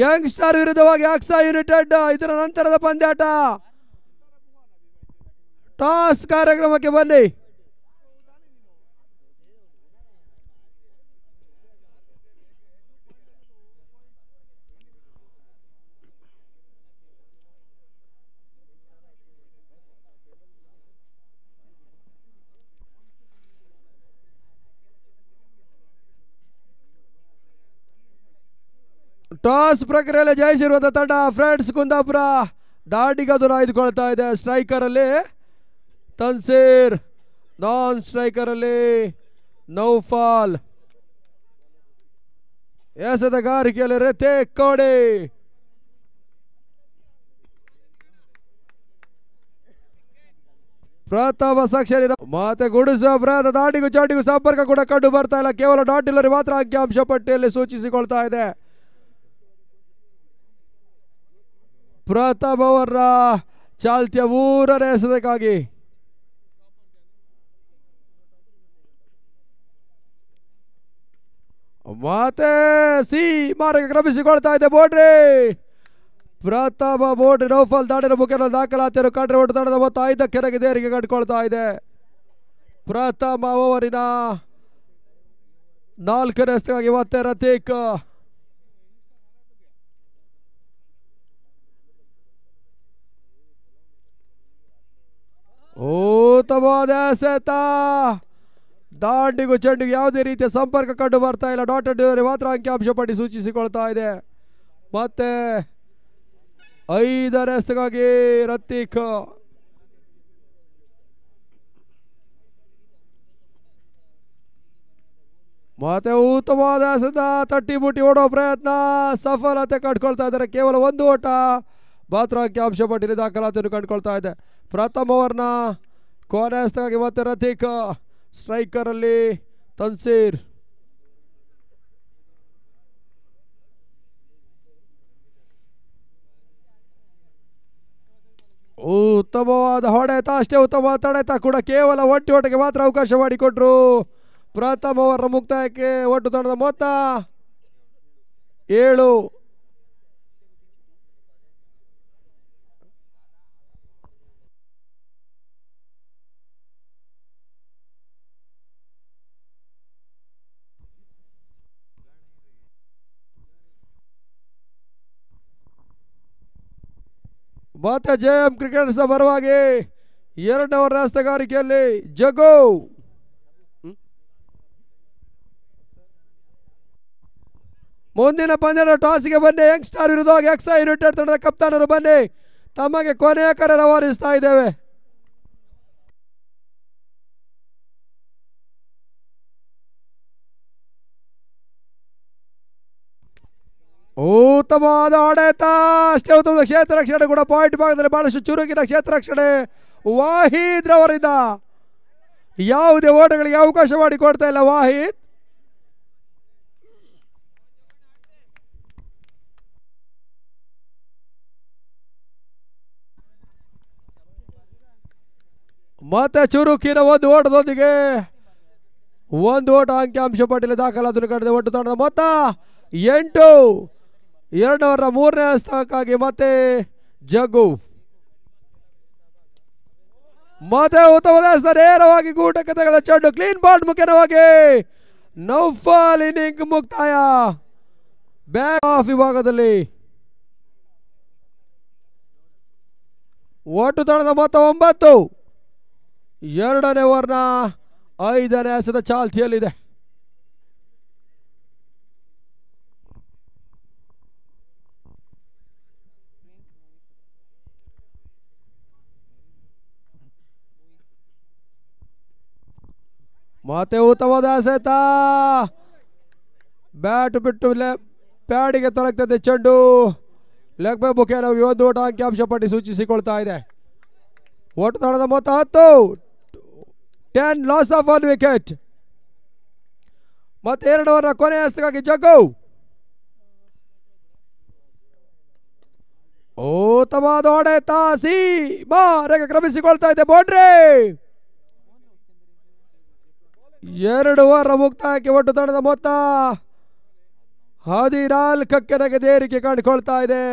Young star ವಿರುದ್ಧವಾಗಿ ಆಕ್ಸಾ United ಇದರ ನಂತರದ ಪಂದ್ಯಾಟ ಟಾಸ್ ಕಾರ್ಯಕ್ರಮಕ್ಕೆ ಬನ್ನಿ ಟಾಸ್ ಪ್ರಕ್ರಿಯೆಯಲ್ಲಿ ಜಯಿಸಿರುವಂಥ ತಂಡ ಫ್ರೆಂಡ್ಸ್ ಕುಂದಾಪುರ ಡಾಡಿಗದು ಆಯ್ದುಕೊಳ್ತಾ ಇದೆ ಅಲ್ಲಿ ತನ್ಸೀರ್ ನಾನ್ ಸ್ಟ್ರೈಕರ್ ಅಲ್ಲಿ ನೌಫಾಲ್ ಗಾರಿಕೆಯಲ್ಲಿ ರೆತೆ ಕೋಡಿ ಪ್ರಥಮ ಸಾಕ್ಷರಿ ಮತ್ತೆ ಗುಡಿಸುವ ಪ್ರಯತ್ನ ದಾಟಿಗೂ ಚಾಟಿಗೂ ಸಂಪರ್ಕ ಕೂಡ ಕಂಡು ಬರ್ತಾ ಇಲ್ಲ ಕೇವಲ ಡಾಟ್ ಮಾತ್ರ ಅಂಕಿಅಂಶ ಪಟ್ಟಿಯಲ್ಲಿ ಸೂಚಿಸಿಕೊಳ್ತಾ ಇದೆ ಪ್ರತಾಪ್ ಅವರ ಚಾಲ್ತಿಯ ಮೂರನೇ ಎಸೆದಕ್ಕಾಗಿ ಮತ್ತೆ ಸಿ ಮಾರ್ಗ ಕ್ರಮಿಸಿಕೊಳ್ತಾ ಇದೆ ಬೋಡ್ರಿ ಪ್ರತಾಪ ಬೋಡ್ರಿ ನೌಫಲ್ ದಾಡಿನ ಮುಖೇನ ದಾಖಲಾತಿಯನ್ನು ಕಾಟ್ರೆ ಒಟ್ಟು ದಾಡದ ಮೂವತ್ತೈದ ಕೆರೆಗೆ ದೇರಿಗೆ ಕಟ್ಕೊಳ್ತಾ ಇದೆ ಪ್ರಥಮ ಅವರಿನ ನಾಲ್ಕನೇ ಎಸೆಗಾಗಿ ಮತ್ತೆ ರತೀಕ್ ಓ ತಬೋದಸತ ದಾಂಡಿಗೂ ಚೆಂಡಿಗೂ ಯಾವುದೇ ರೀತಿಯ ಸಂಪರ್ಕ ಕಂಡು ಬರ್ತಾ ಇಲ್ಲ ಡಾಟ್ ಡೆಲಿವರಿ ಮಾತ್ರ ಅಂಕಿಅಂಶ ಪಟ್ಟಿ ಸೂಚಿಸಿಕೊಳ್ತಾ ಇದೆ ಮತ್ತೆ ಐದರ ಎಸ್ತಗಾಗಿ ರತ್ತೀಕ್ ಮತ್ತೆ ಉತ್ತಮವಾದ ತಟ್ಟಿ ಬುಟ್ಟಿ ಓಡೋ ಪ್ರಯತ್ನ ಸಫಲತೆ ಕಂಡುಕೊಳ್ತಾ ಇದ್ದಾರೆ ಕೇವಲ ಒಂದು ಓಟ ಮಾತ್ರ ಅಂಕಿ ಅಂಶ ಪಟ್ಟಿನ ದಾಖಲಾತಿಯನ್ನು ಕಂಡುಕೊಳ್ತಾ ಇದೆ ಪ್ರಥಮ ಓವರ್ನ ಕೊನೆ ಮತ್ತೆ ಇವತ್ತು ಸ್ಟ್ರೈಕರ್ ಅಲ್ಲಿ ತನ್ಸೀರ್ ಉತ್ತಮವಾದ ಹೊಡೆತ ಅಷ್ಟೇ ಉತ್ತಮವಾದ ತಡೆತ ಕೂಡ ಕೇವಲ ಒಟ್ಟು ಓಟಕ್ಕೆ ಮಾತ್ರ ಅವಕಾಶ ಮಾಡಿಕೊಟ್ರು ಪ್ರಥಮ ಓವರ್ನ ಮುಕ್ತಾಯಕ್ಕೆ ಒಟ್ಟು ತಂಡದ ಮೊತ್ತ ಏಳು ಜೆ ಎಂ ಕ್ರಿಕೆಟರ್ಸ್ ಪರವಾಗಿ ಎರಡನವರ ರಸ್ತೆಗಾರಿಕೆಯಲ್ಲಿ ಜಗು ಮುಂದಿನ ಪಂದ್ಯದ ಟಾಸ್ಗೆ ಬನ್ನಿ ಸ್ಟಾರ್ ವಿರುದ್ಧವಾಗಿ ಎಕ್ಸಾ ಯುನೈಟೆಡ್ ತಂಡದ ಕಪ್ತಾನರು ಬನ್ನಿ ತಮಗೆ ಕೊನೆಯ ಕರೆ ರವಾನಿಸ್ತಾ ಇದ್ದೇವೆ ಉತ್ತಮವಾದ ಆಡಳಿತ ಅಷ್ಟೇ ಉತ್ತಮ ಕ್ಷೇತ್ರ ರಕ್ಷಣೆ ಕೂಡ ಪಾಯಿಂಟ್ ಭಾಗದಲ್ಲಿ ಬಹಳಷ್ಟು ಚುರುಕಿನ ಕ್ಷೇತ್ರ ರಕ್ಷಣೆ ವಾಹೀದ್ ರವರಿಂದ ಯಾವುದೇ ಓಟಗಳಿಗೆ ಅವಕಾಶ ಮಾಡಿ ಕೊಡ್ತಾ ಇಲ್ಲ ವಾಹಿದ್ ಮತ್ತೆ ಚುರುಕಿನ ಒಂದು ಓಟದೊಂದಿಗೆ ಒಂದು ಓಟ ಅಂಕಿ ಅಂಶ ದಾಖಲಾದ್ರೂ ದಾಖಲಾದ ಕಡಿದ ಒಟ್ಟು ತಂಡದ ಮೊತ್ತ ಎಂಟು ಎರಡವರ ಮೂರನೇ ಸ್ಥಾನಕ್ಕಾಗಿ ಮತ್ತೆ ಜಗ್ಗು ಮತ್ತೆ ಉತ್ತಮ ನೇರವಾಗಿ ಗೂಟಕ್ಕೆ ತೆಗೆದ ಚೆಂಡು ಕ್ಲೀನ್ ಬಾಲ್ ಮುಖ್ಯವಾಗಿ ನೌಫಾಲ್ ಇನ್ನಿಂಗ್ ಮುಕ್ತಾಯ ಬ್ಯಾಕ್ ಆಫ್ ವಿಭಾಗದಲ್ಲಿ ಒಟ್ಟು ತಂಡದ ಮೊತ್ತ ಒಂಬತ್ತು ಎರಡನೇ ವರ್ನ ಐದನೇ ಎಸೆದ ಚಾಲ್ತಿಯಲ್ಲಿದೆ ಮತ್ತೆ ಉತ್ತಮವಾದ ಎಸೆತ ಬ್ಯಾಟ್ ಬಿಟ್ಟು ಪ್ಯಾಡಿಗೆ ತೊಲಗ್ತದೆ ಚೆಂಡು ಲೆಗ್ ಬೈ ಬುಕೆ ನಾವು ಒಂದು ಓಟ ಅಂಕಿಅಂಶ ಪಟ್ಟಿ ಸೂಚಿಸಿಕೊಳ್ತಾ ಇದೆ ಒಟ್ಟು ತಂಡದ ಮೊತ್ತ ಹತ್ತು ten loss of one wicket ಮತ್ತೆ ಎರಡು ಓವರ್ನ ಕೊನೆಯ ಹಸ್ತಕ್ಕಾಗಿ ಜಗ್ಗು ಉತ್ತಮವಾದ ಹೊಡೆತ ಸಿ ಬಾರೆಗೆ ಕ್ರಮಿಸಿಕೊಳ್ತಾ ಇದೆ ಬೋಡ್ರಿ ಎರಡು ವಾರ ಮುಕ್ತಾಯಕ್ಕೆ ಒಟ್ಟು ತಂಡದ ಮೊತ್ತ ಹದಿನಾಲ್ಕಕ್ಕೆ ನಗದೇರಿಕೆ ಕಂಡುಕೊಳ್ತಾ ಇದೆ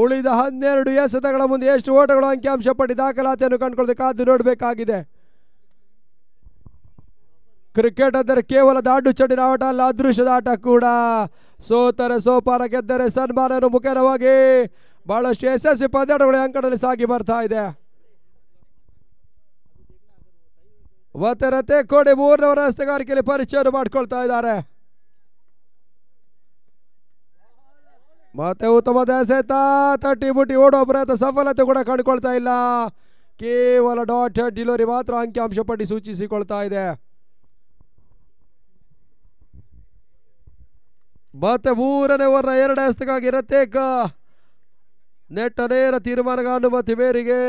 ಉಳಿದ ಹನ್ನೆರಡು ಎಸೆತಗಳ ಮುಂದೆ ಎಷ್ಟು ಓಟಗಳು ಅಂಕಿಅಂಶ ಪಟ್ಟಿ ದಾಖಲಾತಿಯನ್ನು ಕಂಡುಕೊಳ್ಳದೆ ಕಾದು ನೋಡಬೇಕಾಗಿದೆ ಕ್ರಿಕೆಟ್ ಅಂದರೆ ಕೇವಲ ದಾಡು ಚಡಿನ ಆಟ ಅಲ್ಲ ಅದೃಶ್ಯದ ಆಟ ಕೂಡ ಸೋತರೆ ಸೋಪಾರ ಗೆದ್ದರೆ ಸನ್ಮಾನನು ಮುಖೇನವಾಗಿ ಬಹಳಷ್ಟು ಯಶಸ್ವಿ ಪಂದ್ಯಾಟಗಳು ಅಂಕಣದಲ್ಲಿ ಸಾಗಿ ಬರ್ತಾ ಇದೆ ವತರತೆ ಕೋಡೆ ಮೂರ ರಸ್ತಗಾರಕ್ಕೆ ಪರಿಚಯ ಮಾಡ್ಕೊಳ್ತಾ ಇದ್ದಾರೆ ಮತೆ ಉತವದಸೆ ತಟ್ಟಿ ಮುಟ್ಟಿ ಓಡೋ ಪ್ರಾತ ಸಫಲತೆ ಕೂಡ ಕಡಕಳ್ತಾ ಇಲ್ಲ ಕೇವಲ ಡಾಟ್ ಡಿಲೋರಿ ಮಾತ್ರ ಅಂಕೆಂ ಶಪಟ್ಟಿ ಸೂಚಿಸ್ಿಕೊಳ್ತಾ ಇದೆ ಮತೆ บูร ರವರ ಎರಡಸ್ತಕಾಗಿರುತ್ತೆ ನೆಟ್ ಅನೇರ ತಿರುಮರಗ ಅನುಮತಿ ಮೇರಿಗೆ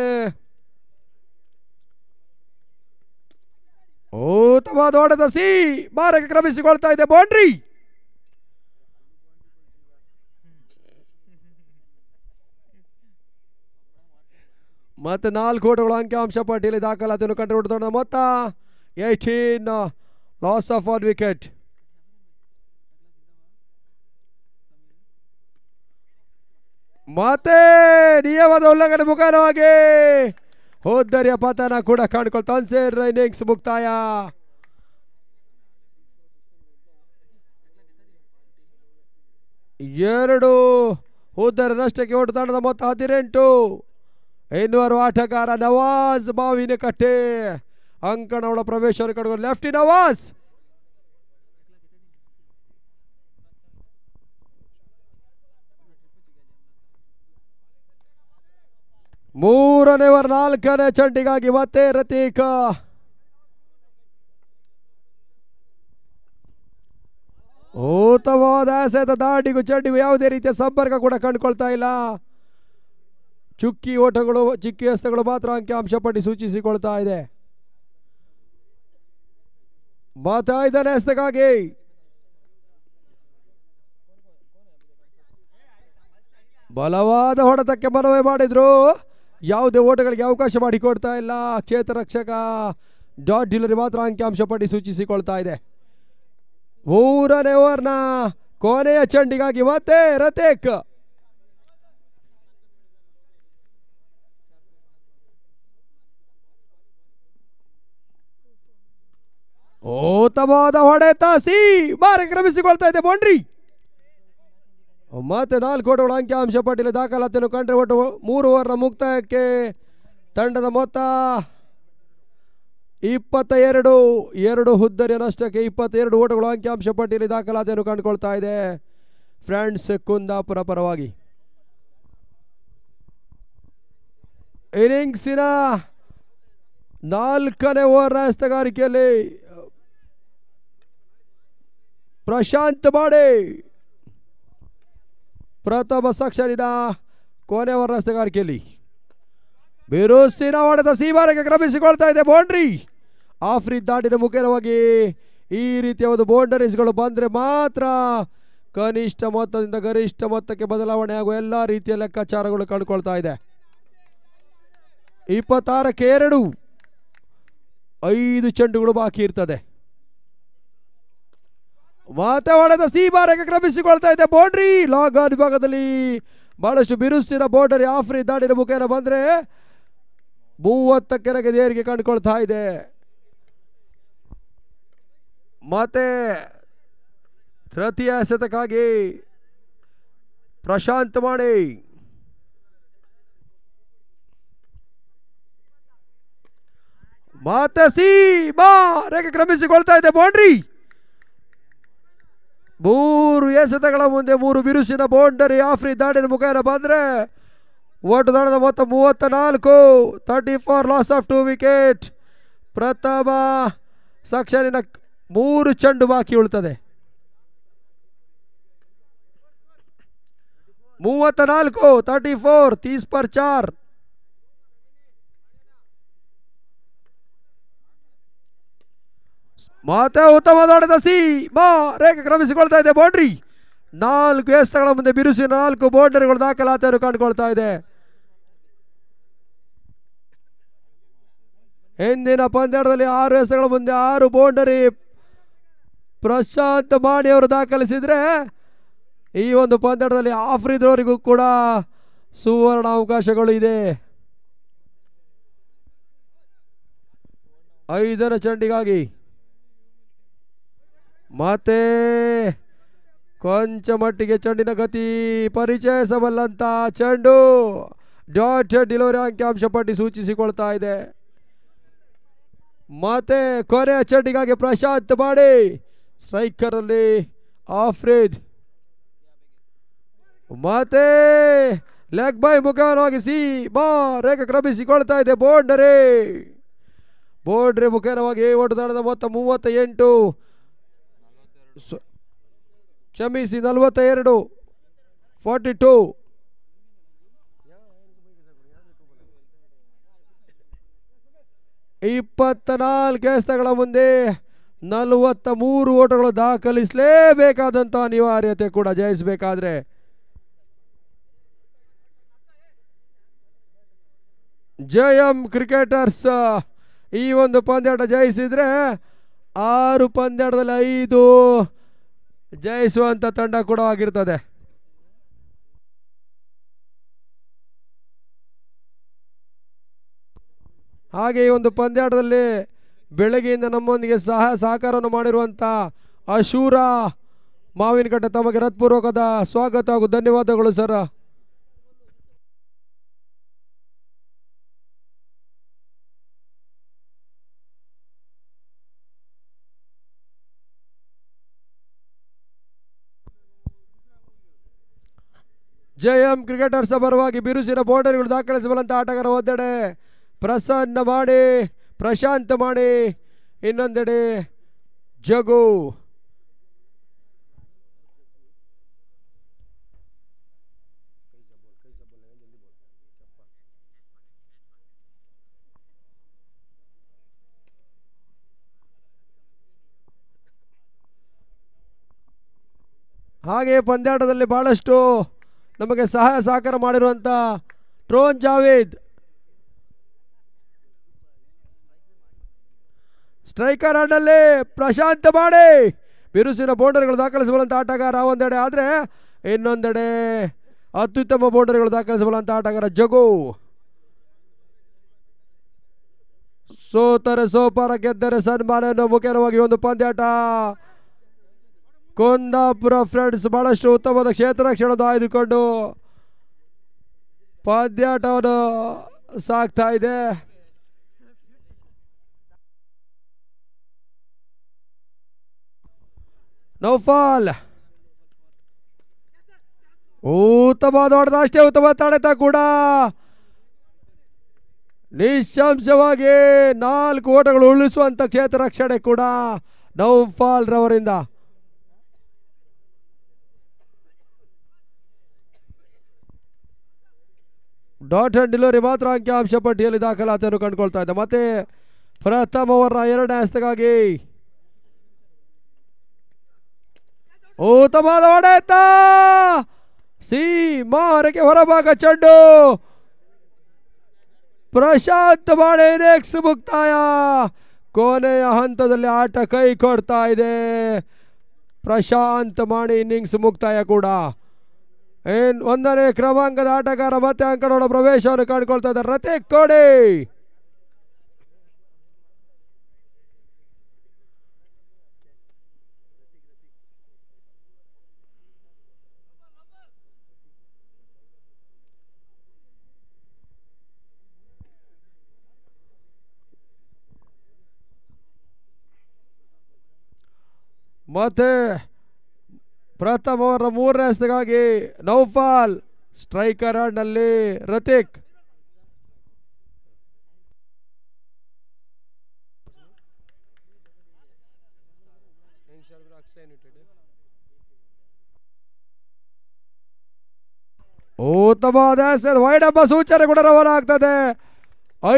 ಓತವಾದ ಹೊಡೆದ ಸಿ ಬಾರಕ್ಕೆ ಕ್ರಮಿಸಿಕೊಳ್ತಾ ಇದೆ ಬೌಂಡ್ರಿ ಮತ್ತೆ ನಾಲ್ಕು ಓಟುಗಳ ಅಂಕಿಅಂಶ ಪಟ್ಟಿಯಲ್ಲಿ ಕಂಡು ಕಂಡುಹಿಡಿದ ಮೊತ್ತ eighteen loss of one wicket ಮತ್ತೆ ನಿಯಮದ ಉಲ್ಲಂಘನೆ ಮುಖಾನವಾಗಿ ಉದ್ದರಿಯ ಪತನ ಕೂಡ ಕಾಣ್ಕೊಳ್ತಾ ಸೇರ್ ಇನ್ನಿಂಗ್ಸ್ ಮುಕ್ತಾಯ ಎರಡು ಹೋದರ ನಷ್ಟಕ್ಕೆ ಓಟು ತಂಡದ ಮೊತ್ತ ಹದಿನೆಂಟು ಇನ್ನೂರು ಆಟಗಾರ ನವಾಜ್ ಬಾವಿನ ಕಟ್ಟೆ ಅಂಕಣ ಅವಳ ಪ್ರವೇಶವನ್ನು ಲೆಫ್ಟಿ ನವಾಜ್ ಮೂರನೇ ಓವರ್ ನಾಲ್ಕನೇ ಚಂಡಿಗಾಗಿ ಮತ್ತೆ ರತೀಕ ಉತ್ತಮವಾದ ಎಸೆತ ದಾಡಿಗೂ ಚಂಡಿಗೂ ಯಾವುದೇ ರೀತಿಯ ಸಂಪರ್ಕ ಕೂಡ ಕಂಡುಕೊಳ್ತಾ ಇಲ್ಲ ಚುಕ್ಕಿ ಓಟಗಳು ಚಿಕ್ಕಿ ಎಸೆತಗಳು ಮಾತ್ರ ಅಂಕಿಅಂಶ ಪಟ್ಟಿ ಸೂಚಿಸಿಕೊಳ್ತಾ ಇದೆ ಮಾತಾ ಇದ್ದಾನೆ ಬಲವಾದ ಹೊಡೆತಕ್ಕೆ ಮನವಿ ಮಾಡಿದ್ರು ಯಾವುದೇ ಓಟಗಳಿಗೆ ಅವಕಾಶ ಮಾಡಿಕೊಡ್ತಾ ಇಲ್ಲ ಚೇತರಕ್ಷಕ ಡಾಟ್ ಡಿಲರಿ ಮಾತ್ರ ಅಂಕಿಅಂಶ ಪಟ್ಟಿ ಸೂಚಿಸಿಕೊಳ್ತಾ ಇದೆ ಮೂರನೇ ಓವರ್ನ ಕೊನೆಯ ಚಂಡಿಗಾಗಿ ಮತ್ತೆ ರತೇಕ್ ಓತವಾದ ಹೊಡೆತ ಸಿ ಬಾರಿ ಕ್ರಮಿಸಿಕೊಳ್ತಾ ಇದೆ ಬೌಂಡ್ರಿ ಮತ್ತೆ ನಾಲ್ಕು ಓಟಗಳ ಅಂಕಿಅಂಶ ಪಟ್ಟಿಯಲ್ಲಿ ದಾಖಲಾತಿಯನ್ನು ಕಂಡ್ರೆ ಒಟ್ಟು ಮೂರು ಓವರ್ನ ಮುಕ್ತಾಯಕ್ಕೆ ತಂಡದ ಮೊತ್ತ ಇಪ್ಪತ್ತ ಎರಡು ಎರಡು ಹುದ್ದರಿ ನಷ್ಟಕ್ಕೆ ಇಪ್ಪತ್ತೆರಡು ಓಟಗಳು ಅಂಕಿಅಂಶ ಪಟ್ಟಿಯಲ್ಲಿ ದಾಖಲಾತಿಯನ್ನು ಕಂಡುಕೊಳ್ತಾ ಇದೆ ಫ್ರೆಂಡ್ಸ್ ಕುಂದಾಪುರ ಪರವಾಗಿ ಇನಿಂಗ್ಸಿನ ನಾಲ್ಕನೇ ಓವರ್ ರಸ್ತೆಗಾರಿಕೆಯಲ್ಲಿ ಪ್ರಶಾಂತ್ ಮಾಡಿ ಪ್ರಥಮ ಸಾಕ್ಷರಿನ ಕೋನೆಯವರ ರಸ್ತೆಗಾರಿಕೆಯಲ್ಲಿ ಬಿರುಸಿನ ಹೊಡೆದ ಸೀಮಾರಕ್ಕೆ ಕ್ರಮಿಸಿಕೊಳ್ತಾ ಇದೆ ಬೌಂಡ್ರಿ ಆಫ್ರಿ ದಾಟಿನ ಮುಖೇನವಾಗಿ ಈ ರೀತಿಯ ಒಂದು ಬೌಂಡರೀಸ್ಗಳು ಬಂದರೆ ಮಾತ್ರ ಕನಿಷ್ಠ ಮೊತ್ತದಿಂದ ಗರಿಷ್ಠ ಮೊತ್ತಕ್ಕೆ ಬದಲಾವಣೆ ಆಗುವ ಎಲ್ಲ ರೀತಿಯ ಲೆಕ್ಕಾಚಾರಗಳು ಕಂಡುಕೊಳ್ತಾ ಇದೆ ಇಪ್ಪತ್ತಾರಕ್ಕೆ ಎರಡು ಐದು ಚೆಂಡುಗಳು ಬಾಕಿ ಇರ್ತದೆ ವಾತಾವರಣದ ಬಾರಿಗೆ ಕ್ರಮಿಸಿಕೊಳ್ತಾ ಇದೆ ಬೌಂಡ್ರಿ ಲಾಗ್ ಭಾಗದಲ್ಲಿ ವಿಭಾಗದಲ್ಲಿ ಬಹಳಷ್ಟು ಬಿರುಸಿನ ಬೌಂಡರಿ ಆಫ್ರಿ ದಾಡಿನ ಮುಖೇನ ಬಂದರೆ ಮೂವತ್ತಕ್ಕೆರೆಗೆ ದೇರಿಗೆ ಕಂಡುಕೊಳ್ತಾ ಇದೆ ಮತ್ತೆ ತೃತೀಯ ಶತಕಾಗಿ ಪ್ರಶಾಂತ್ ಮಾಡಿ ಮಾತಸಿ ಬಾ ರೇಖೆ ಕ್ರಮಿಸಿಕೊಳ್ತಾ ಇದೆ ಬೌಂಡ್ರಿ ಮೂರು ಎಸೆತಗಳ ಮುಂದೆ ಮೂರು ಬಿರುಸಿನ ಬೌಂಡರಿ ಆಫ್ರಿ ದಾಡಿನ ಮುಖೇನ ಬಂದರೆ ಒಟ್ಟು ದಾಡದ ಮೊತ್ತ ಮೂವತ್ತ ನಾಲ್ಕು thirty four loss of two wicket ಪ್ರಥಮ ಸಕ್ಷನಿನ ಮೂರು ಚೆಂಡು ಬಾಕಿ ಉಳ್ತದೆ ಮೂವತ್ತ ನಾಲ್ಕು ತರ್ಟಿ ಫೋರ್ ತೀಸ್ ಪರ್ ಚಾರ್ ಮತ್ತೆ ಉತ್ತಮ ದೊಡ್ಡದ ಸಿ ಬಾ ರೇಖೆ ಕ್ರಮಿಸಿಕೊಳ್ತಾ ಇದೆ ಬೌಂಡ್ರಿ ನಾಲ್ಕು ಎಸ್ತಗಳ ಮುಂದೆ ಬಿರುಸಿ ನಾಲ್ಕು ಬೌಂಡರಿಗಳು ದಾಖಲಾತಿಯನ್ನು ಕಂಡುಕೊಳ್ತಾ ಇದೆ ಹಿಂದಿನ ಪಂದ್ಯಾಟದಲ್ಲಿ ಆರು ಎಸ್ತಗಳ ಮುಂದೆ ಆರು ಬೌಂಡರಿ ಪ್ರಶಾಂತ್ ಮಾಣಿಯವರು ದಾಖಲಿಸಿದರೆ ಈ ಒಂದು ಪಂದ್ಯಾಟದಲ್ಲಿ ಆಫ್ರಿದ್ರವರಿಗೂ ಕೂಡ ಸುವರ್ಣ ಅವಕಾಶಗಳು ಇದೆ ಐದರ ಚಂಡಿಗಾಗಿ ಮತ್ತೆ ಕೊಂಚ ಮಟ್ಟಿಗೆ ಚೆಂಡಿನ ಗತಿ ಪರಿಚಯಿಸಬಲ್ಲಂತ ಚೆಂಡು ಡಾಟ್ ಡಿಲವರಿ ಅಂಕಿಅಂಶ ಪಟ್ಟಿ ಸೂಚಿಸಿಕೊಳ್ತಾ ಇದೆ ಮತ್ತೆ ಕೊನೆಯ ಚೆಂಡಿಗಾಗಿ ಪ್ರಶಾಂತ್ ಸ್ಟ್ರೈಕರ್ ಅಲ್ಲಿ ಆಫ್ರೇಜ್ ಮತ್ತೆ ಲೆಗ್ ಬೈ ಸಿ ಬಾ ರೇಖ ಕ್ರಮಿಸಿಕೊಳ್ತಾ ಇದೆ ಬೌಂಡರಿ ಬೋಂಡ್ರಿ ಮುಖೇನವಾಗಿ ಓಟದಾಣದ ಮೊತ್ತ ಮೂವತ್ತ ಎಂಟು ಕ್ಷಮಿಸಿ ನಲವತ್ತ ಎರಡು ಫಾರ್ಟಿ ಟು ಇಪ್ಪತ್ತ ನಾಲ್ಕು ಎಸೆತಗಳ ಮುಂದೆ ನಲವತ್ತ ಮೂರು ಓಟಗಳು ದಾಖಲಿಸಲೇಬೇಕಾದಂಥ ಅನಿವಾರ್ಯತೆ ಕೂಡ ಜಯಿಸಬೇಕಾದ್ರೆ ಜಯಂ ಕ್ರಿಕೆಟರ್ಸ್ ಈ ಒಂದು ಪಂದ್ಯಾಟ ಜಯಿಸಿದ್ರೆ ಆರು ಪಂದ್ಯಾಟದಲ್ಲಿ ಐದು ಜಯಿಸುವಂಥ ತಂಡ ಕೂಡ ಆಗಿರ್ತದೆ ಹಾಗೆ ಈ ಒಂದು ಪಂದ್ಯಾಟದಲ್ಲಿ ಬೆಳಗ್ಗೆಯಿಂದ ನಮ್ಮೊಂದಿಗೆ ಸಹ ಸಹಕಾರವನ್ನು ಮಾಡಿರುವಂಥ ಅಶೂರ ಮಾವಿನಕಟ್ಟೆ ತಮಗೆ ಹೃತ್ಪೂರ್ವಕದ ಸ್ವಾಗತ ಹಾಗೂ ಧನ್ಯವಾದಗಳು ಸರ್ ಜೆಎಂ ಕ್ರಿಕೆಟರ್ಸ್ ಪರವಾಗಿ ಬಿರುಸಿನ ಬೌಂಡರಿಗಳು ದಾಖಲಿಸಬಲ್ಲಂತ ಆಟಗಾರ ಒತ್ತಡೆ ಪ್ರಸನ್ನ ಮಾಡಿ ಪ್ರಶಾಂತ್ ಮಾಡಿ ಇನ್ನೊಂದೆಡೆ ಜಗು ಹಾಗೆ ಪಂದ್ಯಾಟದಲ್ಲಿ ಬಹಳಷ್ಟು ನಮಗೆ ಸಹಾಯ ಸಹಕಾರ ಮಾಡಿರುವಂತ ಟ್ರೋನ್ ಜಾವೇದ್ ಸ್ಟ್ರೈಕರ್ ಹಣ್ಣಲ್ಲಿ ಪ್ರಶಾಂತ ಮಾಡಿ ಬಿರುಸಿನ ಬೌಂಡರಿಗಳು ದಾಖಲಿಸಬಲ್ಲಂತ ಆಟಗಾರ ಒಂದೆಡೆ ಆದರೆ ಇನ್ನೊಂದೆಡೆ ಅತ್ಯುತ್ತಮ ಬೌಂಡರಿಗಳು ದಾಖಲಿಸಬಲ್ಲಂತ ಆಟಗಾರ ಜಗು ಸೋತರೆ ಸೋಪಾರ ಗೆದ್ದರೆ ಸನ್ಮಾನ ಎನ್ನುವ ಮುಖ್ಯವಾಗಿ ಒಂದು ಪಂದ್ಯಾಟ ಕುಂದಾಪುರ ಫ್ರೆಂಡ್ಸ್ ಬಹಳಷ್ಟು ಉತ್ತಮವಾದ ಕ್ಷೇತ್ರ ರಕ್ಷಣೆ ಆಯ್ದುಕೊಂಡು ಪಾದ್ಯಾಟವನ್ನು ಸಾಕ್ತಾ ಇದೆ ನೌಫಾಲ್ ಉತ್ತಮವಾದ ಹೊಡೆದ ಅಷ್ಟೇ ಉತ್ತಮ ತಡೆತ ಕೂಡ ನಿಶಂಶವಾಗಿ ನಾಲ್ಕು ಓಟಗಳು ಉಳಿಸುವಂತ ಕ್ಷೇತ್ರ ರಕ್ಷಣೆ ಕೂಡ ನೌಫಾಲ್ ರವರಿಂದ ಡಾಟ್ ಅಂಡ್ ದಿಲೋರಿ ಮಾತ್ರ ಆಂ ಕ್ಯಾಂ ಶಪಟಿಯೆ ಲಿದಕಲ ಅದನ್ನು ಕಂಡುಳ್ತಾ ಇದ್ದ ಮತ್ತೆ ಪ್ರಥಮ ಓವರ್ ರ ಎರಡ ಆಸ್ತಕಾಗಿ ಓ ತಬಾಡೇತಾ ಸಿ ಮಾರೇಕೇ ವರವಾಗ ಚಂಡು ಪ್ರಶಾಂತ ಮಾನೆ ಇನಿಂಗ್ಸ್ ಮುಕ್ತಾಯ ಕೋನೆ ಅಹಂತದಲ್ಲಿ ಆಟ ಕೈಕೊಳ್ತಾ ಇದೆ ಪ್ರಶಾಂತ ಮಾನೆ ಇನಿಂಗ್ಸ್ ಮುಕ್ತಾಯ ಕೂಡ ಏನ್ ಒಂದನೇ ಕ್ರಮಾಂಕದ ಆಟಗಾರ ಮತ್ತೆ ಅಂಕಣೋಡ ಪ್ರವೇಶವನ್ನು ಕಂಡುಕೊಳ್ತಾ ಇದ್ದಾರೆ ರತೆ ಕೋಡಿ ಮತ್ತೆ ಪ್ರಥಮ ಅವರ ಮೂರನೇ ಎಸೆಗಾಗಿ ನೌಫಾಲ್ ಸ್ಟ್ರೈಕರ್ ನಲ್ಲಿ ರತಿಕ್ ಉತ್ತಮ ವೈಡ್ ಹಬ್ಬ ಸೂಚನೆ ಕೂಡ ರವಾನೆ ಆಗ್ತದೆ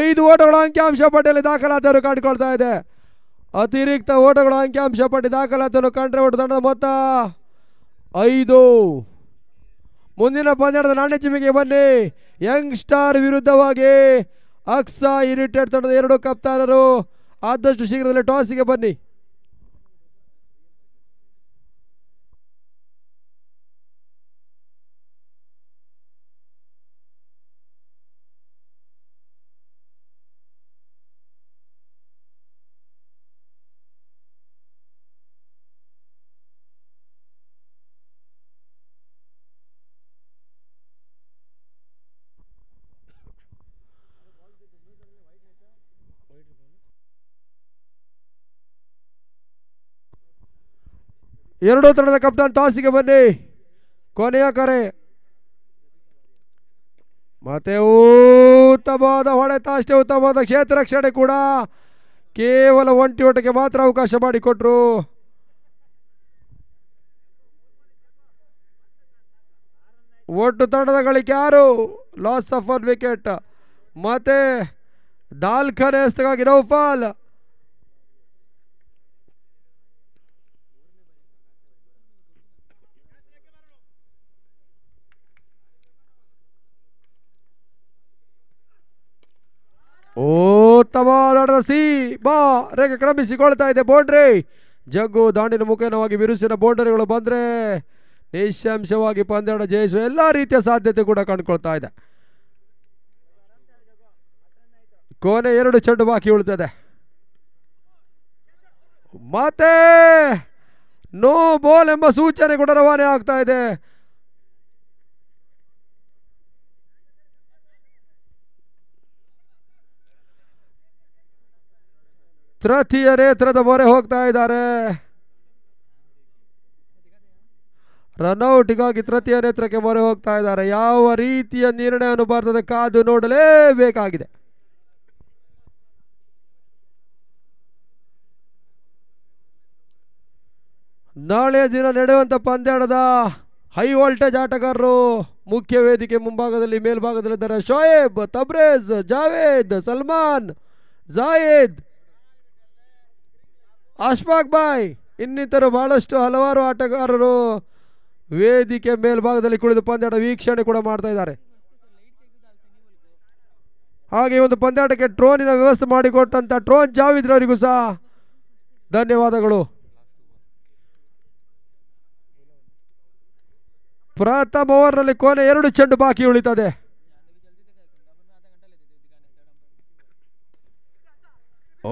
ಐದು ಓಟಗಳ ಅಂಕಿಅಂಶ ಪಟ್ಟಿಯಲ್ಲಿ ದಾಖಲಾತಿಯನ್ನು ಕಂಡುಕೊಳ್ತಾ ಇದೆ ಅತಿರಿಕ್ತ ಓಟಗಳ ಅಂಕಿಅಂಶ ಪಟ್ಟಿ ದಾಖಲಾತಿಯನ್ನು ಕಂಡ್ರೆ ಒಟ್ಟು ದಂಡದ ಮೊತ್ತ ಐದು ಮುಂದಿನ ಪಂದ್ಯದ ನಾಣ್ಯ ಚಿಮ್ಮಿಗೆ ಬನ್ನಿ ಯಂಗ್ ಸ್ಟಾರ್ ವಿರುದ್ಧವಾಗಿ ಅಕ್ಸಾ ಇರಿಟೇಟ್ ತಂಡದ ಎರಡು ಕಪ್ತಾನರು ಆದಷ್ಟು ಶೀಘ್ರದಲ್ಲೇ ಟಾಸಿಗೆ ಬನ್ನಿ ಎರಡೂ ತಂಡದ ಕಪ್ತಾನ್ ತಾಸಿಗೆ ಬನ್ನಿ ಕೊನೆಯ ಕರೆ ಮತ್ತೆ ಉತ್ತಮವಾದ ಹೊಡೆತ ಅಷ್ಟೇ ಉತ್ತಮವಾದ ಕ್ಷೇತ್ರ ರಕ್ಷಣೆ ಕೂಡ ಕೇವಲ ಒಂಟಿ ಓಟಕ್ಕೆ ಮಾತ್ರ ಅವಕಾಶ ಮಾಡಿಕೊಟ್ರು ಒಟ್ಟು ತಂಡದ ಗಳಿಕೆ ಯಾರು ಲಾಸ್ ಆಫ್ ಒನ್ ವಿಕೆಟ್ ಮತ್ತೆ ದಾಲ್ಖಾನೆ ಎಸ್ತಿಗಾಗಿ ನೌಫಾಲ್ ಉತ್ತಮವಾದ ಸಿ ರೇಖೆ ಕ್ರಮಿಸಿಕೊಳ್ತಾ ಇದೆ ಬೌಂಡ್ರಿ ಜಗ್ಗು ದಾಂಡಿನ ಮುಖೇನವಾಗಿ ವಿರುಸಿನ ಬೌಂಡರಿಗಳು ಬಂದರೆ ನಿಸ್ಸಂಶವಾಗಿ ಪಂದ್ಯಾಡ ಜಯಿಸುವ ಎಲ್ಲ ರೀತಿಯ ಸಾಧ್ಯತೆ ಕೂಡ ಕಂಡುಕೊಳ್ತಾ ಇದೆ ಕೋನೆ ಎರಡು ಚೆಂಡು ಬಾಕಿ ಉಳಿದಿದೆ ಮತ್ತೆ ನೋ ಬಾಲ್ ಎಂಬ ಸೂಚನೆ ಕೂಡ ರವಾನೆ ಆಗ್ತಾ ಇದೆ ನೇತ್ರದ ಮೊರೆ ಹೋಗ್ತಾ ಇದ್ದಾರೆ ರನ್ಔಟ್ಗಾಗಿ ತೃತೀಯ ನೇತ್ರಕ್ಕೆ ಮೊರೆ ಹೋಗ್ತಾ ಇದ್ದಾರೆ ಯಾವ ರೀತಿಯ ನಿರ್ಣಯವನ್ನು ಭಾರತದ ಕಾದು ನೋಡಲೇಬೇಕಾಗಿದೆ ನಾಳೆಯ ದಿನ ನಡೆಯುವಂಥ ಪಂದ್ಯಾಡದ ಹೈ ವೋಲ್ಟೇಜ್ ಆಟಗಾರರು ಮುಖ್ಯ ವೇದಿಕೆ ಮುಂಭಾಗದಲ್ಲಿ ಮೇಲ್ಭಾಗದಲ್ಲಿದ್ದಾರೆ ಶೋಯೇಬ್ ತಬ್ರೇಜ್ ಜಾವೇದ್ ಸಲ್ಮಾನ್ ಜಾಯೇದ್ ಅಶ್ಫಾಕ್ ಬಾಯ್ ಇನ್ನಿತರ ಬಹಳಷ್ಟು ಹಲವಾರು ಆಟಗಾರರು ವೇದಿಕೆ ಮೇಲ್ಭಾಗದಲ್ಲಿ ಕುಳಿದು ಪಂದ್ಯಾಟ ವೀಕ್ಷಣೆ ಕೂಡ ಮಾಡ್ತಾ ಇದ್ದಾರೆ ಹಾಗೆ ಒಂದು ಪಂದ್ಯಾಟಕ್ಕೆ ಡ್ರೋನಿನ ವ್ಯವಸ್ಥೆ ಮಾಡಿಕೊಟ್ಟಂಥ ಡ್ರೋನ್ ಜಾವಿದ್ರವರಿಗೂ ಸಹ ಧನ್ಯವಾದಗಳು ಪ್ರಥಮ ಓವರ್ನಲ್ಲಿ ಕೊನೆ ಎರಡು ಚೆಂಡು ಬಾಕಿ ಉಳಿತದೆ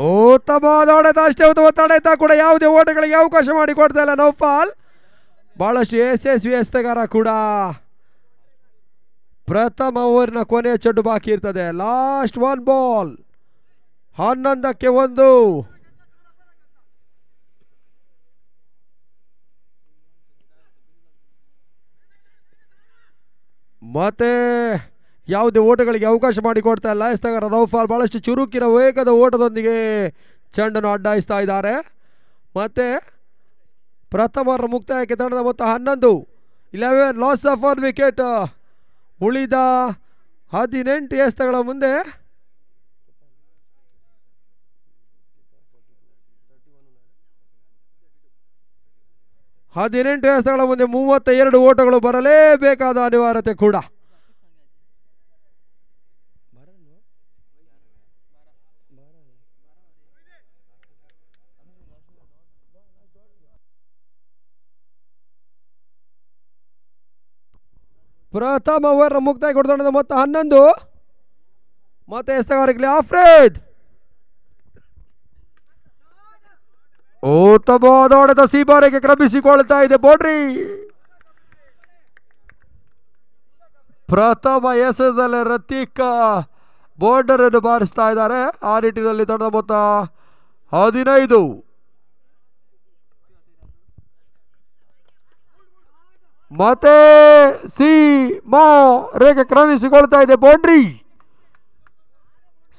ಉತ್ತಮವಾದ ಹೊಡೆತ ಅಷ್ಟೇ ಉತ್ತಮ ತಡೆತ ಕೂಡ ಯಾವುದೇ ಓಟಗಳಿಗೆ ಅವಕಾಶ ಮಾಡಿ ಕೊಡ್ತಾ ಇಲ್ಲ ನೌಫಾಲ್ ಬಹಳಷ್ಟು ವಿ ಎಸ್ತಗಾರ ಕೂಡ ಪ್ರಥಮ ಓವರ್ನ ಕೊನೆಯ ಚಡ್ಡು ಬಾಕಿ ಇರ್ತದೆ ಲಾಸ್ಟ್ ಒನ್ ಬಾಲ್ ಹನ್ನೊಂದಕ್ಕೆ ಒಂದು ಮತ್ತೆ ಯಾವುದೇ ಓಟಗಳಿಗೆ ಅವಕಾಶ ಮಾಡಿಕೊಡ್ತಾ ಇಲ್ಲ ಎಸ್ತಾಗರ ರೌಫಾಲ್ ಭಾಳಷ್ಟು ಚುರುಕಿನ ವೇಗದ ಓಟದೊಂದಿಗೆ ಚೆಂಡನ್ನು ಅಡ್ಡಾಯಿಸ್ತಾ ಇದ್ದಾರೆ ಮತ್ತು ಪ್ರಥಮ ಮುಕ್ತಾಯಕ್ಕೆ ತಂಡದ ಮೊತ್ತ ಹನ್ನೊಂದು eleven loss of one wicket ಉಳಿದ ಹದಿನೆಂಟು ಎಸ್ತಗಳ ಮುಂದೆ ಹದಿನೆಂಟು ಎಸ್ತಗಳ ಮುಂದೆ ಮೂವತ್ತ ಎರಡು ಓಟಗಳು ಬರಲೇಬೇಕಾದ ಅನಿವಾರ್ಯತೆ ಕೂಡ ಪ್ರಥಮ ಓವರ್ ಮುಕ್ತಾಯ ಕೊಡ್ತಾ ಮೊತ್ತ ಹನ್ನೊಂದು ಮತ್ತೆ ಎಸ್ತಗಾರಿಕಲಿ ಆಫ್ರೇಡ್ ಉತ್ತಮವಾದ ಹೊಡೆದ ಸೀಬಾರಿಗೆ ಕ್ರಮಿಸಿಕೊಳ್ತಾ ಇದೆ ಬೋಡ್ರಿ ಪ್ರಥಮ ಎಸದಲ್ಲಿ ರತಿಕ ಅನ್ನು ಬಾರಿಸ್ತಾ ಇದ್ದಾರೆ ಆ ನಿಟ್ಟಿನಲ್ಲಿ ದೊಡ್ಡ ಮೊತ್ತ ಹದಿನೈದು ಮತ್ತೆ ಸಿ ಮಾ ರೇಖೆ ಕ್ರಮಿಸಿಕೊಳ್ತಾ ಇದೆ ಬೌಂಡ್ರಿ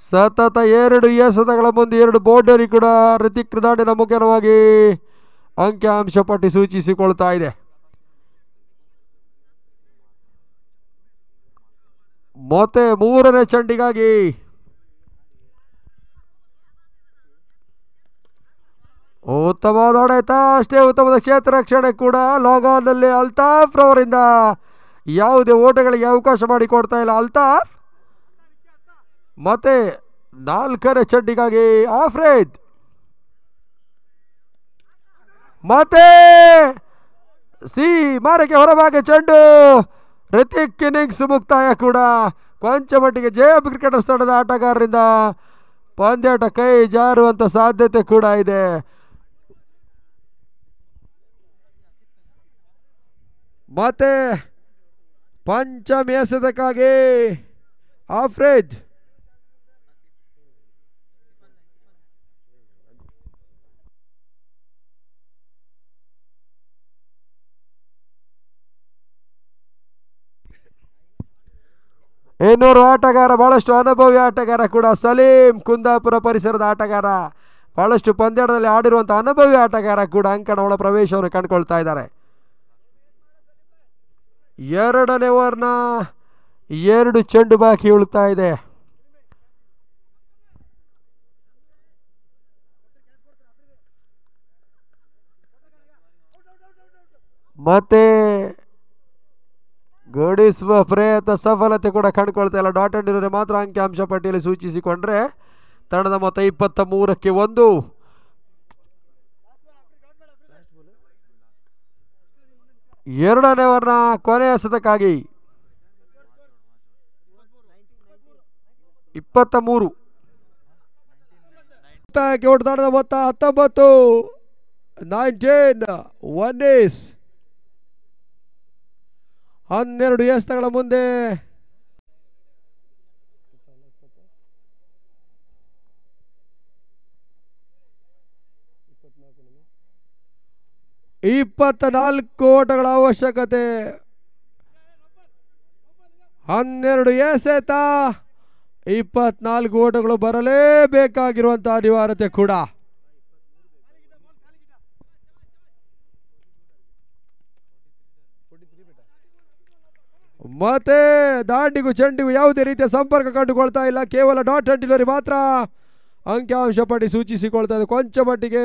ಸತತ ಎರಡು ಎಸತಗಳ ಮುಂದೆ ಎರಡು ಬೌಂಡರಿ ಕೂಡ ರಿತಿಕ್ ಕ್ರಿದಾಂಡಿನ ಮುಖ್ಯವಾಗಿ ಅಂಕಿಅಂಶ ಪಟ್ಟಿ ಸೂಚಿಸಿಕೊಳ್ತಾ ಇದೆ ಮತ್ತೆ ಮೂರನೇ ಚಂಡಿಗಾಗಿ ಉತ್ತಮ ನೋಡಾಯ್ತ ಅಷ್ಟೇ ಉತ್ತಮದ ಕ್ಷೇತ್ರ ರಕ್ಷಣೆ ಕೂಡ ಲಾಗಾನಲ್ಲಿ ಅಲ್ತಾಫ್ ರವರಿಂದ ಯಾವುದೇ ಓಟಗಳಿಗೆ ಅವಕಾಶ ಮಾಡಿಕೊಡ್ತಾ ಇಲ್ಲ ಅಲ್ತಾಫ್ ಮತ್ತೆ ನಾಲ್ಕನೇ ಚಡ್ಡಿಗಾಗಿ ಆಫ್ರೇಜ್ ಮತ್ತೆ ಸಿ ಮಾರಕ್ಕೆ ಹೊರಭಾಗ ಚೆಂಡು ರಿತಿಕ್ ಇನ್ನಿಂಗ್ಸ್ ಮುಕ್ತಾಯ ಕೂಡ ಕೊಂಚ ಮಟ್ಟಿಗೆ ಜಯಬ್ ಕ್ರಿಕೆಟರ್ ಸ್ಥಳದ ಆಟಗಾರರಿಂದ ಪಂದ್ಯಾಟ ಕೈ ಜಾರುವಂಥ ಸಾಧ್ಯತೆ ಕೂಡ ಇದೆ ಮತ್ತೆ ಪಂಚಮೇಸದಕ್ಕಾಗಿ ಆಫ್ರೇಜ್ ಇನ್ನೂರು ಆಟಗಾರ ಬಹಳಷ್ಟು ಅನುಭವಿ ಆಟಗಾರ ಕೂಡ ಸಲೀಂ ಕುಂದಾಪುರ ಪರಿಸರದ ಆಟಗಾರ ಬಹಳಷ್ಟು ಪಂದ್ಯದಲ್ಲಿ ಆಡಿರುವಂಥ ಅನುಭವಿ ಆಟಗಾರ ಕೂಡ ಅಂಕಣ ಒಳ ಪ್ರವೇಶವನ್ನು ಕಂಡುಕೊಳ್ತಾ ಇದ್ದಾರೆ ಎರಡನೇ ಓವರ್ನ ಎರಡು ಚೆಂಡು ಬಾಕಿ ಉಳ್ತಾ ಇದೆ ಮತ್ತೆ ಗಡಿಸುವ ಪ್ರಯತ್ನ ಸಫಲತೆ ಕೂಡ ಕಂಡುಕೊಳ್ತಾ ಇಲ್ಲ ಡಾಟ್ ಅಂಡ್ ಮಾತ್ರ ಅಂಕಿಅಂಶ ಪಟ್ಟಿಯಲ್ಲಿ ಸೂಚಿಸಿಕೊಂಡ್ರೆ ತಂಡದ ಮೊತ್ತ ಇಪ್ಪತ್ತ ಮೂರಕ್ಕೆ ಒಂದು ಎರಡನೇ ಓವರ್ನ ಕೊನೆಯ ಸತಕ್ಕಾಗಿ ಇಪ್ಪತ್ತ ಮೂರು ಓಡ್ತಾಡದ ಮೊತ್ತ ಹತ್ತೊಂಬತ್ತು ನೈನ್ಟೀನ್ ಒನ್ ಏಸ್ ಹನ್ನೆರಡು ಎಸ್ತಗಳ ಮುಂದೆ ಇಪ್ಪತ್ನಾಲ್ಕು ಓಟಗಳ ಅವಶ್ಯಕತೆ ಹನ್ನೆರಡು ಎಸೆತ ಇಪ್ಪತ್ನಾಲ್ಕು ಓಟಗಳು ಬರಲೇಬೇಕಾಗಿರುವಂತಹ ಅನಿವಾರ್ಯತೆ ಕೂಡ ಮತ್ತೆ ದಾಂಡಿಗೂ ಚಂಡಿಗೂ ಯಾವುದೇ ರೀತಿಯ ಸಂಪರ್ಕ ಕಂಡುಕೊಳ್ತಾ ಇಲ್ಲ ಕೇವಲ ಡಾಟ್ ಡಿಲಿವರಿ ಮಾತ್ರ ಅಂಕಿಅಂಶ ಪಟ್ಟಿ ಸೂಚಿಸಿಕೊಳ್ತಾ ಇದೆ ಕೊಂಚ ಮಟ್ಟಿಗೆ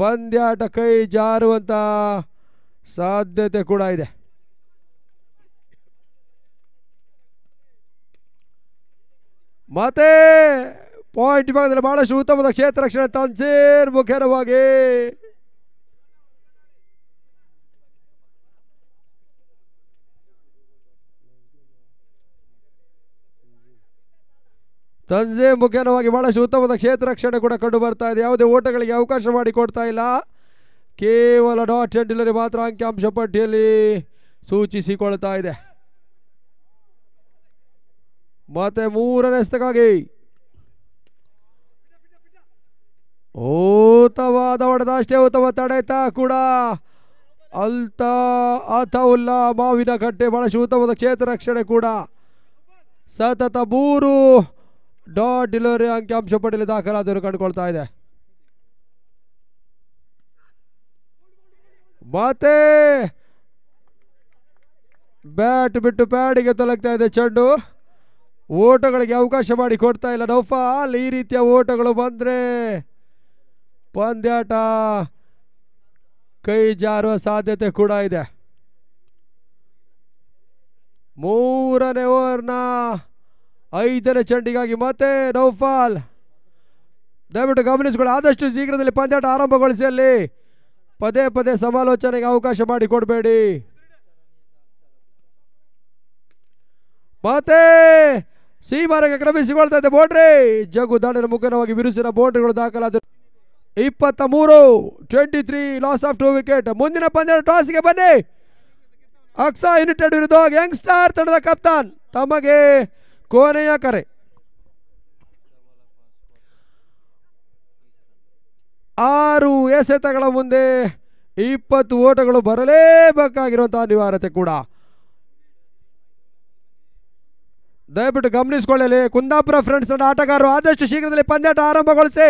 पंद्याट कै जार वंता साध्य ते माते पॉइंट बाग दले बाला शूत मदा क्षेत रक्षन तांचेर मुखेर वागे ತಂಜೆ ಮುಖ್ಯವಾಗಿ ಬಹಳಷ್ಟು ಉತ್ತಮದ ಕ್ಷೇತ್ರ ರಕ್ಷಣೆ ಕೂಡ ಕಂಡು ಬರ್ತಾ ಇದೆ ಯಾವುದೇ ಓಟಗಳಿಗೆ ಅವಕಾಶ ಮಾಡಿ ಕೊಡ್ತಾ ಇಲ್ಲ ಕೇವಲ ಡಾಟ್ ಸೆಂಟಿಲರಿ ಮಾತ್ರ ಅಂಕಿಅಂಶ ಪಟ್ಟಿಯಲ್ಲಿ ಸೂಚಿಸಿಕೊಳ್ತಾ ಇದೆ ಮತ್ತೆ ಮೂರನೇ ಸ್ಥಿತಿಗಾಗಿ ಊತವಾದ ಹೊಡೆದ ಅಷ್ಟೇ ಉತ್ತಮ ತಡೆತ ಕೂಡ ಅಲ್ತಾ ಅಥೌಲ್ಲಾ ಮಾವಿನ ಕಟ್ಟೆ ಬಹಳಷ್ಟು ಉತ್ತಮದ ಕ್ಷೇತ್ರ ರಕ್ಷಣೆ ಕೂಡ ಸತತ ಮೂರು ಡೋ ಡೆಲಿವರಿ ಅಂಕಿಅಂಶ ಪಡೆಯಲು ದಾಖಲಾದರೂ ಕಂಡುಕೊಳ್ತಾ ಇದೆ ಮತ್ತೆ ಬ್ಯಾಟ್ ಬಿಟ್ಟು ಪ್ಯಾಡಿಗೆ ತೊಲಗ್ತಾ ಇದೆ ಚೆಂಡು ಓಟಗಳಿಗೆ ಅವಕಾಶ ಮಾಡಿ ಕೊಡ್ತಾ ಇಲ್ಲ ನೌಫಾಲ್ ಈ ರೀತಿಯ ಓಟಗಳು ಬಂದರೆ ಪಂದ್ಯಾಟ ಕೈ ಜಾರುವ ಸಾಧ್ಯತೆ ಕೂಡ ಇದೆ ಮೂರನೇ ಓವರ್ನ ಐದನೇ ಚೆಂಡಿಗಾಗಿ ಮತ್ತೆ ನೌಫಾಲ್ ದಯವಿಟ್ಟು ಗಮನಿಸಿಕೊಳ್ಳಿ ಆದಷ್ಟು ಶೀಘ್ರದಲ್ಲಿ ಪಂದ್ಯಾಟ ಆರಂಭಗೊಳಿಸಿ ಅಲ್ಲಿ ಪದೇ ಪದೇ ಸಮಾಲೋಚನೆಗೆ ಅವಕಾಶ ಮಾಡಿ ಕೊಡಬೇಡಿ ಮತ್ತೆ ಸೀಮಾರಕ್ಕೆ ಕ್ರಮಿಸಿಕೊಳ್ತಾ ಇದೆ ಬೋಡ್ರಿ ಜಗು ದಾಂಡಿನ ಮುಖನವಾಗಿ ವಿರುಸಿನ ಬೋಡ್ರಿಗಳು ದಾಖಲಾದರು ಇಪ್ಪತ್ತ ಮೂರು twenty three loss of two wicket ಮುಂದಿನ ಪಂದ್ಯ ಟಾಸ್ಗೆ ಬನ್ನಿ ಅಕ್ಸಾ ಯುನಿಟೆಡ್ ವಿರುದ್ಧ ಯಂಗ್ಸ್ಟಾರ್ ತಂಡದ ಕಪ್ತಾನ್ ತಮಗೆ ಕೊನೆಯ ಕರೆ ಆರು ಎಸೆತಗಳ ಮುಂದೆ ಇಪ್ಪತ್ತು ಓಟಗಳು ಬರಲೇಬೇಕಾಗಿರುವಂತಹ ಅನಿವಾರ್ಯತೆ ಕೂಡ ದಯವಿಟ್ಟು ಗಮನಿಸಿಕೊಳ್ಳಲೇ ಕುಂದಾಪುರ ಫ್ರೆಂಡ್ಸ್ ಆಟಗಾರರು ಆದಷ್ಟು ಶೀಘ್ರದಲ್ಲಿ ಪಂದ್ಯಾಟ ಆರಂಭಗೊಳಿಸಿ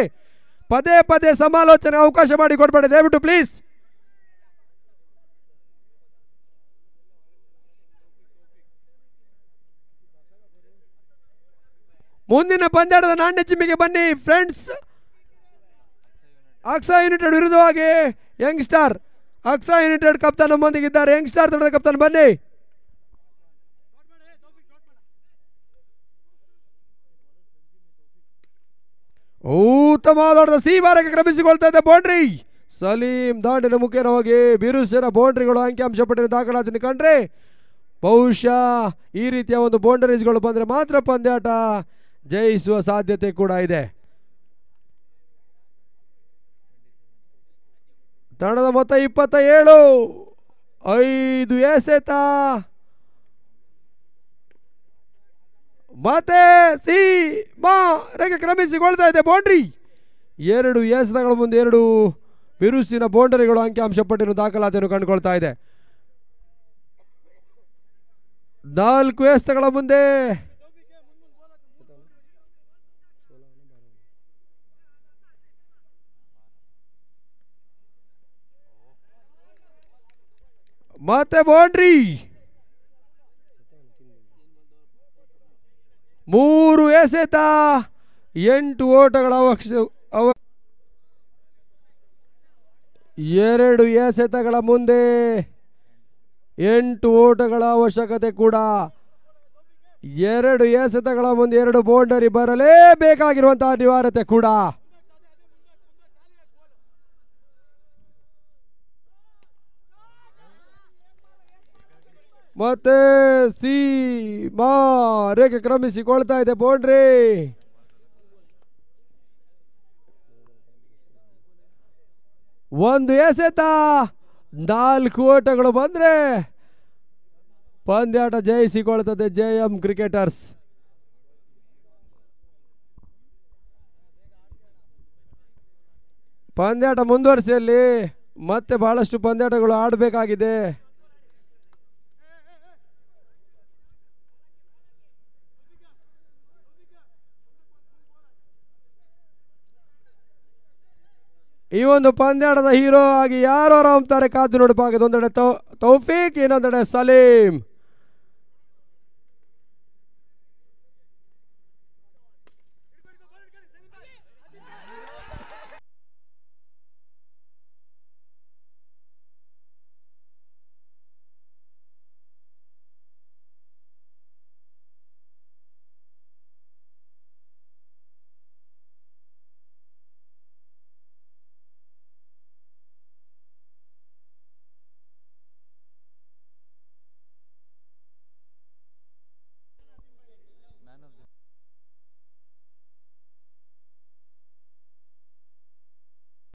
ಪದೇ ಪದೇ ಸಮಾಲೋಚನೆ ಅವಕಾಶ ಮಾಡಿ ಕೊಡಬೇಡಿ ದಯವಿಟ್ಟು ಪ್ಲೀಸ್ ಮುಂದಿನ ಪಂದ್ಯಾಟದ ನಾಣ್ಯ ಚಿಮ್ಮಿಗೆ ಬನ್ನಿ ಫ್ರೆಂಡ್ಸ್ ಆಕ್ಸಾ ಯುನೈಟೆಡ್ ವಿರುದ್ಧವಾಗಿ ಯಂಗ್ ಸ್ಟಾರ್ ಆಕ್ಸಾ ಯುನೈಟೆಡ್ ಕಪ್ತಾನ್ ನಮ್ಮೊಂದಿಗಿದ್ದಾರೆ ಯಂಗ್ ಸ್ಟಾರ್ ತಂಡದ ಕಪ್ತಾನ್ ಬನ್ನಿ ಉತ್ತಮವಾದ ಸಿ ಬಾರಕ್ಕೆ ಕ್ರಮಿಸಿಕೊಳ್ತಾ ಇದೆ ಬೌಂಡ್ರಿ ಸಲೀಂ ದಾಂಡಿನ ಹೋಗಿ ಬಿರುಸಿನ ಬೌಂಡ್ರಿಗಳು ಅಂಕಿಅಂಶ ಪಟ್ಟಿನ ದಾಖಲಾತಿನ ಕಂಡ್ರೆ ಬಹುಶಃ ಈ ರೀತಿಯ ಒಂದು ಬೌಂಡರೀಸ್ಗಳು ಬಂದರೆ ಮಾತ್ರ ಪಂದ್ಯಾಟ ಜಯಿಸುವ ಸಾಧ್ಯತೆ ಕೂಡ ಇದೆ ತಂಡದ ಮೊತ್ತ ಇಪ್ಪತ್ತ ಏಳು ಐದು ಎಸೆತ ಮತ್ತೆ ಸಿ ಬಾ ರೇಖೆ ಕ್ರಮಿಸಿಕೊಳ್ತಾ ಇದೆ ಬೌಂಡ್ರಿ ಎರಡು ಎಸೆತಗಳ ಮುಂದೆ ಎರಡು ಬಿರುಸಿನ ಬೌಂಡರಿಗಳು ಅಂಕಿಅಂಶ ಪಟ್ಟಿರುವ ದಾಖಲಾತಿಯನ್ನು ಕಂಡುಕೊಳ್ತಾ ಇದೆ ನಾಲ್ಕು ಎಸೆತಗಳ ಮುಂದೆ ಮತ್ತೆ ಬೌಂಡ್ರಿ ಮೂರು ಎಸೆತ ಎಂಟು ಓಟಗಳ ಅವಶ್ಯ ಅವ ಎರಡು ಎಸೆತಗಳ ಮುಂದೆ ಎಂಟು ಓಟಗಳ ಅವಶ್ಯಕತೆ ಕೂಡ ಎರಡು ಎಸೆತಗಳ ಮುಂದೆ ಎರಡು ಬೌಂಡರಿ ಬರಲೇಬೇಕಾಗಿರುವಂತಹ ಅನಿವಾರ್ಯತೆ ಕೂಡ ಮತ್ತೆ ಸಿ ಮಾ ರೇಖೆ ಕ್ರಮಿಸಿಕೊಳ್ತಾ ಇದೆ ಬೌಂಡ್ರಿ ಒಂದು ಎಸೆತ ನಾಲ್ಕು ಓಟಗಳು ಬಂದ್ರೆ ಪಂದ್ಯಾಟ ಜಯಿಸಿಕೊಳ್ತದೆ ಜೆ ಎಂ ಕ್ರಿಕೆಟರ್ಸ್ ಪಂದ್ಯಾಟ ಮುಂದುವರಿಸಿಯಲ್ಲಿ ಮತ್ತೆ ಬಹಳಷ್ಟು ಪಂದ್ಯಾಟಗಳು ಆಡಬೇಕಾಗಿದೆ ಈ ಒಂದು ಪಂದ್ಯಾಡದ ಹೀರೋ ಆಗಿ ಯಾರು ಆರಾಮ್ತಾರೆ ಕಾದು ನೋಡಬಾಗದು ಒಂದೆಡೆ ತೌಫೀಕ್ ಇನ್ನೊಂದೆಡೆ ಸಲೀಂ